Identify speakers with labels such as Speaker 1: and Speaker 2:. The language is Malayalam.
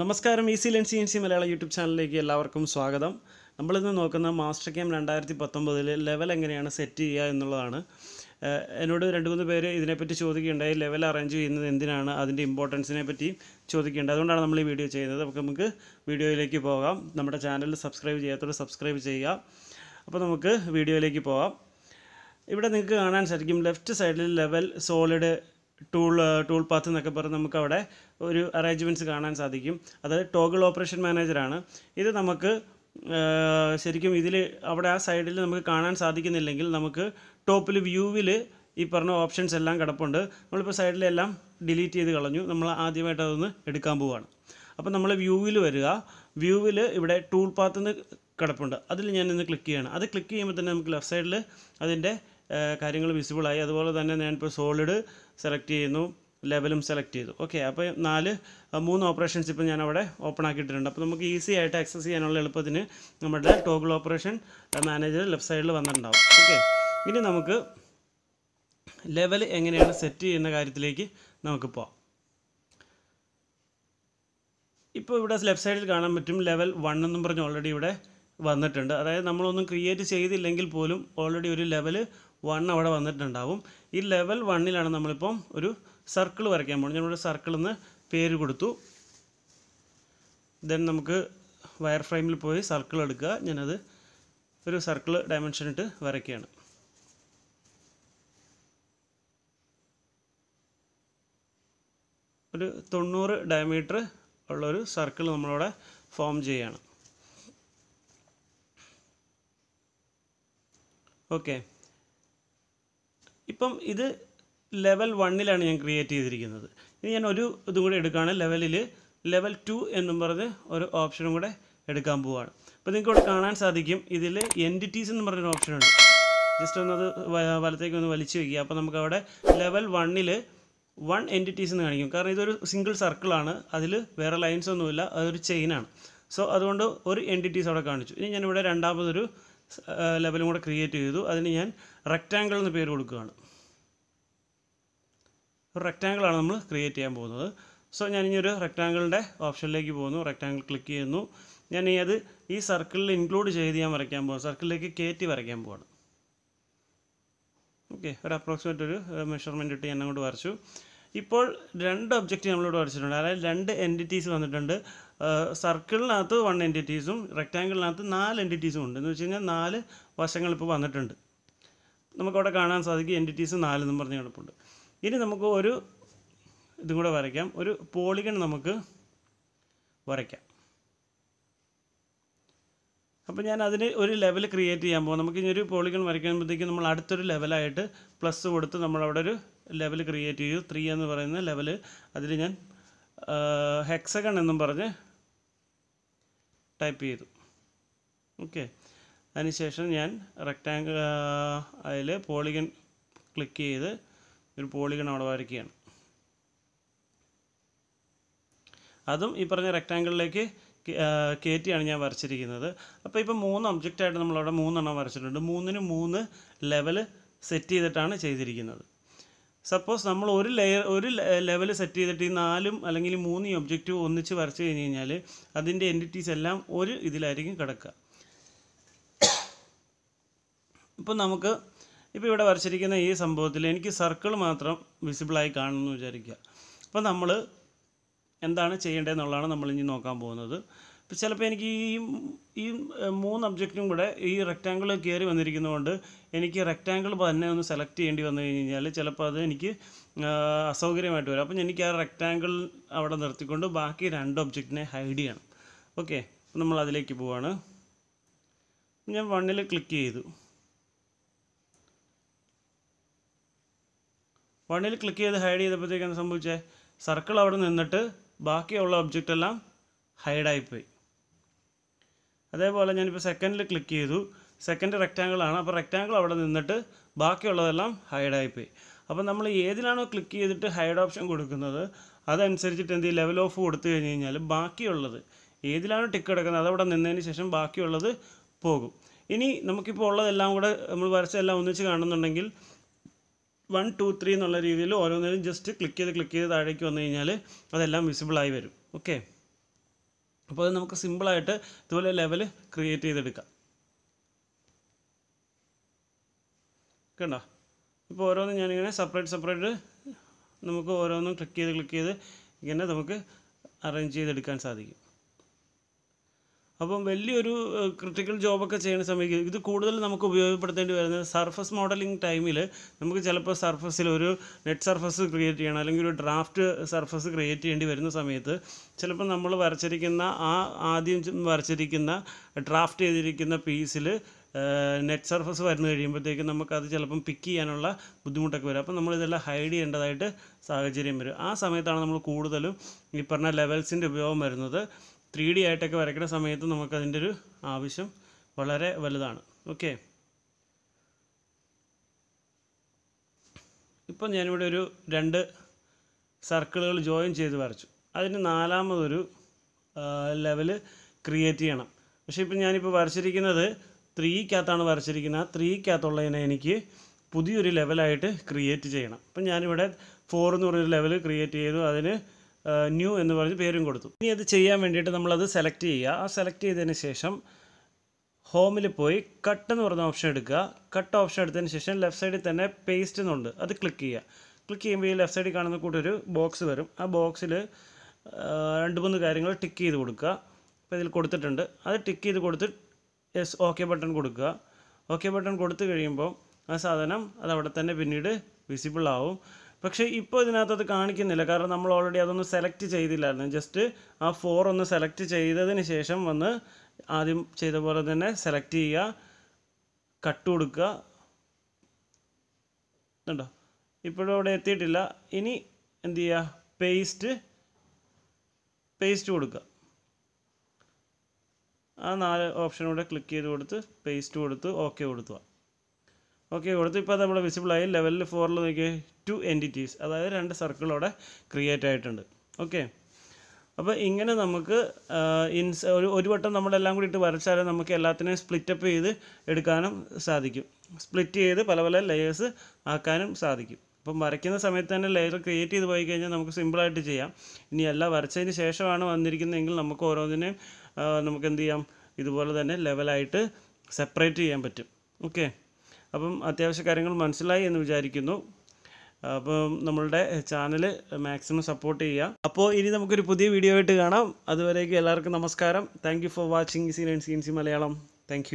Speaker 1: നമസ്കാരം easy learn C N C Malayala YouTube ചാനലിലേക്ക് എല്ലാവർക്കും സ്വാഗതം നമ്മളിന്ന് നോക്കുന്ന മാസ്റ്റർ ക്യാം രണ്ടായിരത്തി പത്തൊമ്പതിൽ ലെവൽ എങ്ങനെയാണ് സെറ്റ് ചെയ്യുക എന്നുള്ളതാണ് എന്നോട് രണ്ട് മൂന്ന് പേര് ഇതിനെപ്പറ്റി ചോദിക്കുകയുണ്ടായി ലെവൽ അറേഞ്ച് ചെയ്യുന്നത് എന്തിനാണ് അതിൻ്റെ ഇമ്പോർട്ടൻസിനെ പറ്റി ചോദിക്കേണ്ടത് അതുകൊണ്ടാണ് നമ്മൾ ഈ വീഡിയോ ചെയ്യുന്നത് അപ്പോൾ നമുക്ക് വീഡിയോയിലേക്ക് പോകാം നമ്മുടെ ചാനൽ സബ്സ്ക്രൈബ് ചെയ്യാത്തവർ സബ്സ്ക്രൈബ് ചെയ്യുക അപ്പോൾ നമുക്ക് വീഡിയോയിലേക്ക് പോകാം ഇവിടെ നിങ്ങൾക്ക് കാണാൻ സാധിക്കും ലെഫ്റ്റ് സൈഡിൽ level solid tool tool path എന്നൊക്കെ പറഞ്ഞ് നമുക്ക് അവിടെ ഒരു അറേഞ്ച്മെൻറ്റ്സ് കാണാൻ സാധിക്കും അത് ടോഗിൾ ഓപ്പറേഷൻ മാനേജറാണ് ഇത് നമുക്ക് uh, ശരിക്കും ഇതിൽ അവിടെ ആ സൈഡിൽ നമുക്ക് കാണാൻ സാധിക്കുന്നില്ലെങ്കിൽ നമുക്ക് ടോപ്പിൽ വ്യൂവിൽ ഈ പറഞ്ഞ ഓപ്ഷൻസ് എല്ലാം കിടപ്പുണ്ട് നമ്മളിപ്പോൾ സൈഡിലെല്ലാം ഡിലീറ്റ് ചെയ്ത് കളഞ്ഞു നമ്മൾ ആദ്യമായിട്ട് അതൊന്ന് എടുക്കാൻ പോവുകയാണ് അപ്പോൾ നമ്മൾ വ്യൂവിൽ വരിക വ്യൂവിൽ ഇവിടെ ടൂൾ പാത്ത് കിടപ്പുണ്ട് അതിൽ ഞാൻ ഒന്ന് ക്ലിക്ക് ചെയ്യണം അത് ക്ലിക്ക് ചെയ്യുമ്പോൾ തന്നെ നമുക്ക് ലെഫ്റ്റ് സൈഡിൽ അതിൻ്റെ കാര്യങ്ങൾ വിസിബിളായി അതുപോലെ തന്നെ ഞാനിപ്പോൾ സോളിഡ് സെലക്ട് ചെയ്യുന്നു ലെവലും സെലക്ട് ചെയ്തു ഓക്കെ അപ്പോൾ നാല് മൂന്ന് ഓപ്പറേഷൻസ് ഇപ്പോൾ ഞാൻ അവിടെ ഓപ്പൺ ആക്കിയിട്ടുണ്ട് അപ്പോൾ നമുക്ക് ഈസി ആയിട്ട് ആക്സസ് ചെയ്യാനുള്ള എളുപ്പത്തിന് നമ്മുടെ ടോഗിൾ ഓപ്പറേഷൻ മാനേജർ ലെഫ്റ്റ് സൈഡിൽ വന്നിട്ടുണ്ടാവും ഓക്കെ ഇനി നമുക്ക് ലെവൽ എങ്ങനെയാണ് സെറ്റ് ചെയ്യുന്ന കാര്യത്തിലേക്ക് നമുക്ക് പോവാം ഇപ്പോൾ ഇവിടെ ലെഫ്റ്റ് സൈഡിൽ കാണാൻ പറ്റും ലെവൽ വൺ എന്നും പറഞ്ഞ് ഓൾറെഡി ഇവിടെ വന്നിട്ടുണ്ട് അതായത് നമ്മളൊന്നും ക്രിയേറ്റ് ചെയ്തില്ലെങ്കിൽ പോലും ഓൾറെഡി ഒരു ലെവൽ വൺ അവിടെ വന്നിട്ടുണ്ടാവും ഈ ലെവൽ വണ്ണിലാണ് നമ്മളിപ്പം ഒരു സർക്കിൾ വരയ്ക്കാൻ പോകുന്നത് ഞാനിവിടെ സർക്കിൾ എന്ന് പേര് കൊടുത്തു ദെൻ നമുക്ക് വയർ ഫ്രെയിമിൽ പോയി സർക്കിൾ എടുക്കുക ഞാനത് ഒരു സർക്കിൾ ഡയമെൻഷൻ ഇട്ട് വരയ്ക്കുകയാണ് ഒരു തൊണ്ണൂറ് ഡയമീറ്റർ ഉള്ളൊരു സർക്കിൾ നമ്മളവിടെ ഫോം ചെയ്യുകയാണ് ഓക്കെ ഇപ്പം ഇത് ലെവൽ വണ്ണിലാണ് ഞാൻ ക്രിയേറ്റ് ചെയ്തിരിക്കുന്നത് ഇനി ഞാൻ ഒരു ഇതും കൂടെ എടുക്കുകയാണ് ലെവലിൽ ലെവൽ ടു എന്നും പറഞ്ഞ് ഒരു ഓപ്ഷനും കൂടെ എടുക്കാൻ പോവുകയാണ് അപ്പോൾ നിങ്ങൾക്ക് ഇവിടെ കാണാൻ സാധിക്കും ഇതിൽ എൻറ്റിറ്റീസ് എന്ന് പറഞ്ഞൊരു ഓപ്ഷൻ ഉണ്ട് ജസ്റ്റ് ഒന്നത് വലത്തേക്ക് ഒന്ന് വലിച്ചു വയ്ക്കുക അപ്പോൾ നമുക്ക് അവിടെ ലെവൽ വണ്ണിൽ വൺ എൻറ്റിറ്റീസ് എന്ന് കാണിക്കും കാരണം ഇതൊരു സിംഗിൾ സർക്കിളാണ് അതിൽ വേറെ ലൈൻസ് ഒന്നുമില്ല അതൊരു ചെയിനാണ് സോ അതുകൊണ്ട് ഒരു എൻറ്റിറ്റീസ് അവിടെ കാണിച്ചു ഇനി ഞാനിവിടെ രണ്ടാമതൊരു ലെവലും കൂടെ ക്രിയേറ്റ് ചെയ്തു അതിന് ഞാൻ റെക്റ്റാങ്കിൾ എന്ന് പേര് കൊടുക്കുകയാണ് ഒരു റെക്റ്റാങ്കിളാണ് നമ്മൾ ക്രിയേറ്റ് ചെയ്യാൻ പോകുന്നത് സോ ഇനി ഒരു റെക്റ്റാങ്കിളിൻ്റെ ഓപ്ഷനിലേക്ക് പോകുന്നു റെക്റ്റാങ്കിൾ ക്ലിക്ക് ചെയ്യുന്നു ഞാൻ ഈ അത് ഈ സർക്കിളിൽ ഇൻക്ലൂഡ് ചെയ്ത് ഞാൻ വരയ്ക്കാൻ പോകും സർക്കിളിലേക്ക് കയറ്റി വരയ്ക്കാൻ പോവാണ് ഓക്കെ ഒരു അപ്രോക്സിമേറ്റ് ഒരു മെഷർമെൻ്റ് ഇട്ട് ഞാൻ അങ്ങോട്ട് വരച്ചു ഇപ്പോൾ രണ്ട് ഒബ്ജക്റ്റ് നമ്മളിവിടെ വരച്ചിട്ടുണ്ട് അതായത് രണ്ട് എൻറ്റിറ്റീസ് വന്നിട്ടുണ്ട് സർക്കിളിനകത്ത് വൺ എൻറ്റിറ്റീസും റെക്റ്റാങ്കിളിനകത്ത് നാല് എൻറ്റിറ്റീസും ഉണ്ട് എന്ന് വെച്ച് കഴിഞ്ഞാൽ നാല് വശങ്ങൾ ഇപ്പോൾ വന്നിട്ടുണ്ട് നമുക്കവിടെ കാണാൻ സാധിക്കും എൻറ്റിറ്റീസ് നാലെന്നും പറഞ്ഞ് കിടപ്പുണ്ട് ഇനി നമുക്ക് ഒരു ഇതും കൂടെ വരയ്ക്കാം ഒരു പോളിഗൺ നമുക്ക് വരയ്ക്കാം അപ്പോൾ ഞാൻ അതിന് ഒരു ലെവൽ ക്രിയേറ്റ് ചെയ്യാൻ പോകും നമുക്ക് ഇനി ഒരു പോളിഗൺ വരയ്ക്കുമ്പോഴത്തേക്കും നമ്മൾ അടുത്തൊരു ലെവലായിട്ട് പ്ലസ് കൊടുത്ത് നമ്മളവിടെ ഒരു ലെവൽ ക്രിയേറ്റ് ചെയ്തു ത്രീ എന്ന് പറയുന്ന ലെവൽ അതിൽ ഞാൻ ഹെക്സഗൺ എന്നും പറഞ്ഞ് ടൈപ്പ് ചെയ്തു ഓക്കെ അതിനുശേഷം ഞാൻ റെക്റ്റാങ്കിൾ അതിൽ പോളിഗൺ ക്ലിക്ക് ചെയ്ത് ഒരു പോളിഗൺ അവിടെ വരയ്ക്കുകയാണ് അതും ഈ പറഞ്ഞ റെക്റ്റാങ്കിളിലേക്ക് കയറ്റിയാണ് ഞാൻ വരച്ചിരിക്കുന്നത് അപ്പോൾ ഇപ്പം മൂന്ന് ഒബ്ജക്റ്റായിട്ട് നമ്മളവിടെ മൂന്നെണ്ണം വരച്ചിട്ടുണ്ട് മൂന്നിന് മൂന്ന് ലെവൽ സെറ്റ് ചെയ്തിട്ടാണ് ചെയ്തിരിക്കുന്നത് സപ്പോസ് നമ്മൾ ഒരു ലെയർ ഒരു ലെവൽ സെറ്റ് ചെയ്തിട്ട് ഈ നാലും അല്ലെങ്കിൽ മൂന്ന് ഈ ഒബ്ജക്റ്റീവ് ഒന്നിച്ച് വരച്ച് കഴിഞ്ഞ് കഴിഞ്ഞാൽ അതിൻ്റെ എൻറ്റിറ്റീസ് എല്ലാം ഒരു ഇതിലായിരിക്കും കിടക്കുക ഇപ്പം നമുക്ക് ഇപ്പോൾ ഇവിടെ വരച്ചിരിക്കുന്ന ഈ സംഭവത്തിൽ എനിക്ക് സർക്കിൾ മാത്രം വിസിബിളായി കാണുമെന്ന് വിചാരിക്കുക അപ്പോൾ നമ്മൾ എന്താണ് ചെയ്യേണ്ടതെന്നുള്ളതാണ് നമ്മൾ ഇനി നോക്കാൻ പോകുന്നത് ഇപ്പോൾ ചിലപ്പോൾ എനിക്ക് ഈ ഈ മൂന്ന് ഒബ്ജക്റ്റും കൂടെ ഈ റെക്റ്റാങ്കിൾ കയറി വന്നിരിക്കുന്നതുകൊണ്ട് എനിക്ക് റെക്റ്റാങ്കിൾ തന്നെ ഒന്ന് സെലക്ട് ചെയ്യേണ്ടി വന്നു കഴിഞ്ഞാൽ ചിലപ്പോൾ അത് എനിക്ക് അസൗകര്യമായിട്ട് വരും അപ്പം എനിക്ക് ആ റെക്റ്റാങ്കിൾ അവിടെ നിർത്തിക്കൊണ്ട് ബാക്കി രണ്ട് ഒബ്ജക്റ്റിനെ ഹൈഡ് ചെയ്യണം ഓക്കെ നമ്മൾ അതിലേക്ക് പോവാണ് ഞാൻ വണ്ണിൽ ക്ലിക്ക് ചെയ്തു വണ്ണിൽ ക്ലിക്ക് ചെയ്ത് ഹൈഡ് ചെയ്തപ്പോഴത്തേക്ക് എന്താ സംഭവിച്ചേ സർക്കിൾ അവിടെ നിന്നിട്ട് ബാക്കിയുള്ള ഒബ്ജക്റ്റ് എല്ലാം ഹൈഡായിപ്പോയി അതേപോലെ ഞാനിപ്പോൾ സെക്കൻഡിൽ ക്ലിക്ക് ചെയ്തു സെക്കൻഡ് റെക്റ്റാങ്കിൾ ആണ് അപ്പോൾ റെക്റ്റാങ്കിൾ അവിടെ നിന്നിട്ട് ബാക്കിയുള്ളതെല്ലാം ഹൈഡായിപ്പോയി അപ്പോൾ നമ്മൾ ഏതിലാണോ ക്ലിക്ക് ചെയ്തിട്ട് ഹൈഡ് ഓപ്ഷൻ കൊടുക്കുന്നത് അതനുസരിച്ചിട്ട് എന്ത് ലെവൽ ഓഫ് കൊടുത്തു കഴിഞ്ഞ് കഴിഞ്ഞാൽ ബാക്കിയുള്ളത് ഏതിലാണോ ടിക്ക് എടുക്കുന്നത് അതവിടെ നിന്നതിന് ശേഷം ബാക്കിയുള്ളത് പോകും ഇനി നമുക്കിപ്പോൾ ഉള്ളതെല്ലാം കൂടെ നമ്മൾ വരച്ചെല്ലാം ഒന്നിച്ച് കാണുന്നുണ്ടെങ്കിൽ വൺ ടു ത്രീ എന്നുള്ള രീതിയിൽ ഓരോന്നിലും ജസ്റ്റ് ക്ലിക്ക് ചെയ്ത് ക്ലിക്ക് ചെയ്ത് താഴേക്ക് വന്നു കഴിഞ്ഞാൽ അതെല്ലാം വിസിബിളായി വരും ഓക്കെ അപ്പോൾ അത് നമുക്ക് സിമ്പിളായിട്ട് ഇതുപോലെ ലെവൽ ക്രിയേറ്റ് ചെയ്തെടുക്കാം കണ്ടോ ഇപ്പോൾ ഓരോന്നും ഞാനിങ്ങനെ സെപ്പറേറ്റ് സെപ്പറേറ്റ് നമുക്ക് ഓരോന്നും ക്ലിക്ക് ചെയ്ത് ക്ലിക്ക് ചെയ്ത് ഇങ്ങനെ നമുക്ക് അറേഞ്ച് ചെയ്തെടുക്കാൻ സാധിക്കും അപ്പം വലിയൊരു ക്രിട്ടിക്കൽ ജോബൊക്കെ ചെയ്യുന്ന സമയത്ത് ഇത് കൂടുതൽ നമുക്ക് ഉപയോഗപ്പെടുത്തേണ്ടി വരുന്നത് സർഫസ് മോഡലിംഗ് ടൈമിൽ നമുക്ക് ചിലപ്പോൾ സർഫസിൽ ഒരു നെറ്റ് സർഫസ് ക്രിയേറ്റ് ചെയ്യണം അല്ലെങ്കിൽ ഒരു ഡ്രാഫ്റ്റ് സർഫസ് ക്രിയേറ്റ് ചെയ്യേണ്ടി വരുന്ന സമയത്ത് ചിലപ്പോൾ നമ്മൾ വരച്ചിരിക്കുന്ന ആ ആദ്യം വരച്ചിരിക്കുന്ന ഡ്രാഫ്റ്റ് ചെയ്തിരിക്കുന്ന പീസിൽ നെറ്റ് സർഫസ് വരുന്നു കഴിയുമ്പോഴത്തേക്കും നമുക്കത് ചിലപ്പം പിക്ക് ചെയ്യാനുള്ള ബുദ്ധിമുട്ടൊക്കെ വരും അപ്പം നമ്മളിതെല്ലാം ഹൈഡ് ചെയ്യേണ്ടതായിട്ട് സാഹചര്യം വരും ആ സമയത്താണ് നമ്മൾ കൂടുതലും ഈ പറഞ്ഞ ലെവൽസിൻ്റെ ഉപയോഗം വരുന്നത് ത്രീ ഡി ആയിട്ടൊക്കെ വരയ്ക്കുന്ന സമയത്ത് നമുക്കതിൻ്റെ ഒരു ആവശ്യം വളരെ വലുതാണ് ഓക്കെ ഇപ്പം ഞാനിവിടെ ഒരു രണ്ട് സർക്കിളുകൾ ജോയിൻ ചെയ്ത് വരച്ചു അതിന് നാലാമതൊരു ലെവല് ക്രിയേറ്റ് ചെയ്യണം പക്ഷേ ഇപ്പം ഞാനിപ്പോൾ വരച്ചിരിക്കുന്നത് ത്രീക്കകത്താണ് വരച്ചിരിക്കുന്നത് ആ ത്രീക്കകത്തുള്ളതിനെ എനിക്ക് പുതിയൊരു ലെവലായിട്ട് ക്രിയേറ്റ് ചെയ്യണം അപ്പം ഞാനിവിടെ ഫോർ എന്ന് പറഞ്ഞൊരു ലെവൽ ക്രിയേറ്റ് ചെയ്തു അതിന് ന്യൂ എന്ന് പറഞ്ഞ് പേരും കൊടുത്തു ഇനി അത് ചെയ്യാൻ വേണ്ടിയിട്ട് നമ്മളത് സെലക്ട് ചെയ്യുക ആ സെലക്ട് ചെയ്തതിന് ശേഷം ഹോമിൽ പോയി കട്ട് എന്ന് പറഞ്ഞ ഓപ്ഷൻ എടുക്കുക കട്ട് ഓപ്ഷൻ എടുത്തതിന് ശേഷം ലെഫ്റ്റ് സൈഡിൽ തന്നെ പേസ്റ്റ് എന്നുണ്ട് അത് ക്ലിക്ക് ചെയ്യുക ക്ലിക്ക് ചെയ്യുമ്പോൾ ഈ ലെഫ്റ്റ് സൈഡിൽ കാണുന്ന കൂട്ടൊരു ബോക്സ് വരും ആ ബോക്സിൽ രണ്ട് മൂന്ന് കാര്യങ്ങൾ ടിക്ക് ചെയ്ത് കൊടുക്കുക അപ്പോൾ ഇതിൽ കൊടുത്തിട്ടുണ്ട് അത് ടിക്ക് ചെയ്ത് കൊടുത്ത് യെസ് ഓക്കെ ബട്ടൺ കൊടുക്കുക ഓക്കെ ബട്ടൺ കൊടുത്തു കഴിയുമ്പോൾ ആ സാധനം അത് അവിടെ തന്നെ പിന്നീട് വിസിബിൾ ആവും പക്ഷേ ഇപ്പോൾ അത് കാണിക്കുന്നില്ല കാരണം നമ്മൾ ഓൾറെഡി അതൊന്ന് സെലക്ട് ചെയ്തില്ലായിരുന്നു ജസ്റ്റ് ആ ഫോർ ഒന്ന് സെലക്ട് ചെയ്തതിന് ശേഷം വന്ന് ആദ്യം ചെയ്ത പോലെ തന്നെ സെലക്ട് ചെയ്യുക കട്ട് കൊടുക്കുക കണ്ടോ ഇപ്പോഴും അവിടെ എത്തിയിട്ടില്ല ഇനി എന്ത് ചെയ്യുക പേസ്റ്റ് പേസ്റ്റ് കൊടുക്കുക ആ നാല് ഓപ്ഷൻ ക്ലിക്ക് ചെയ്ത് കൊടുത്ത് പേസ്റ്റ് കൊടുത്ത് ഓക്കെ കൊടുത്തുക ഓക്കെ കൊടുത്ത് ഇപ്പോൾ നമ്മൾ വിസിബിളായി ലെവലിൽ ഫോറിൽ നോക്കിയേ ടു എൻറ്റിറ്റീസ് അതായത് രണ്ട് സർക്കിൾ അവിടെ ക്രിയേറ്റ് ആയിട്ടുണ്ട് ഓക്കെ അപ്പോൾ ഇങ്ങനെ നമുക്ക് ഇൻസ് ഒരു ഒരു വട്ടം നമ്മളെല്ലാം കൂടി ഇട്ട് വരച്ചാലും നമുക്ക് എല്ലാത്തിനെയും സ്പ്ലിറ്റപ്പ് ചെയ്ത് എടുക്കാനും സാധിക്കും സ്പ്ലിറ്റ് ചെയ്ത് പല പല ലെയേഴ്സ് ആക്കാനും സാധിക്കും അപ്പം വരയ്ക്കുന്ന സമയത്ത് തന്നെ ലെയർ ക്രിയേറ്റ് ചെയ്ത് പോയി കഴിഞ്ഞാൽ നമുക്ക് സിമ്പിളായിട്ട് ചെയ്യാം ഇനി എല്ലാം വരച്ചതിന് ശേഷമാണ് വന്നിരിക്കുന്നതെങ്കിൽ നമുക്ക് ഓരോന്നിനെയും നമുക്ക് എന്ത് ചെയ്യാം ഇതുപോലെ തന്നെ ലെവലായിട്ട് സെപ്പറേറ്റ് ചെയ്യാൻ പറ്റും ഓക്കെ അപ്പം അത്യാവശ്യ കാര്യങ്ങൾ മനസ്സിലായി എന്ന് വിചാരിക്കുന്നു അപ്പം നമ്മളുടെ ചാനൽ മാക്സിമം സപ്പോർട്ട് ചെയ്യുക അപ്പോൾ ഇനി നമുക്കൊരു പുതിയ വീഡിയോ ആയിട്ട് കാണാം അതുവരേക്കും എല്ലാവർക്കും നമസ്കാരം thank for watching seen and seen C Malayalam thank